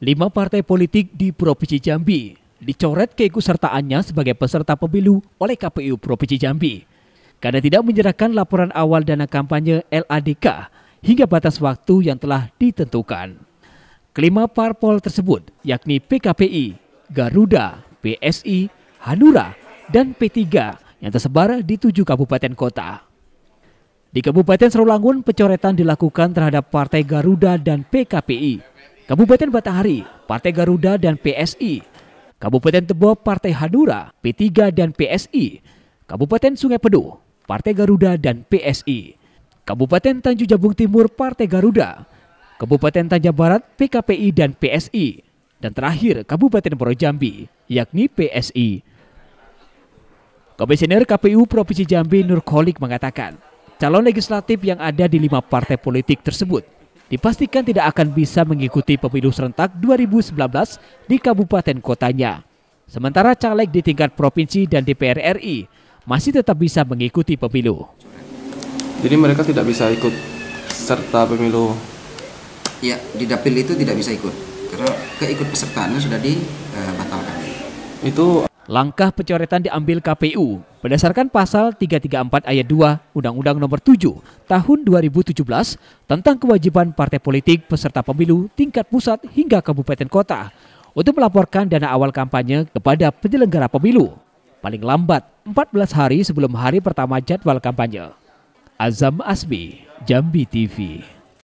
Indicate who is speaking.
Speaker 1: Lima partai politik di Provinsi Jambi dicoret keikutsertaannya sebagai peserta pemilu oleh KPU Provinsi Jambi karena tidak menyerahkan laporan awal dana kampanye LADK hingga batas waktu yang telah ditentukan. Kelima parpol tersebut yakni PKPI, Garuda, PSI, Hanura, dan P3 yang tersebar di tujuh kabupaten kota. Di Kabupaten Serulangun, pencoretan dilakukan terhadap Partai Garuda dan PKPI Kabupaten Batahari, Partai Garuda dan PSI. Kabupaten Tebo, Partai Hadura, P3 dan PSI. Kabupaten Sungai Peduh, Partai Garuda dan PSI. Kabupaten Tanjung Jabung Timur, Partai Garuda. Kabupaten Tanjung Barat, PKPI dan PSI. Dan terakhir, Kabupaten Jambi yakni PSI. Komisioner KPU Provinsi Jambi Nur Kholik mengatakan, calon legislatif yang ada di lima partai politik tersebut dipastikan tidak akan bisa mengikuti pemilu serentak 2019 di kabupaten kotanya. Sementara caleg di tingkat provinsi dan DPR RI masih tetap bisa mengikuti pemilu.
Speaker 2: Jadi mereka tidak bisa ikut serta pemilu? Ya, di dapil itu tidak bisa ikut karena keikut pesertaannya sudah dibatalkan.
Speaker 1: Itu Langkah pencoretan diambil KPU berdasarkan pasal 334 ayat 2 Undang-Undang Nomor 7 Tahun 2017 tentang kewajiban partai politik peserta pemilu tingkat pusat hingga kabupaten kota untuk melaporkan dana awal kampanye kepada penyelenggara pemilu paling lambat 14 hari sebelum hari pertama jadwal kampanye. Azam Asbi, Jambi TV.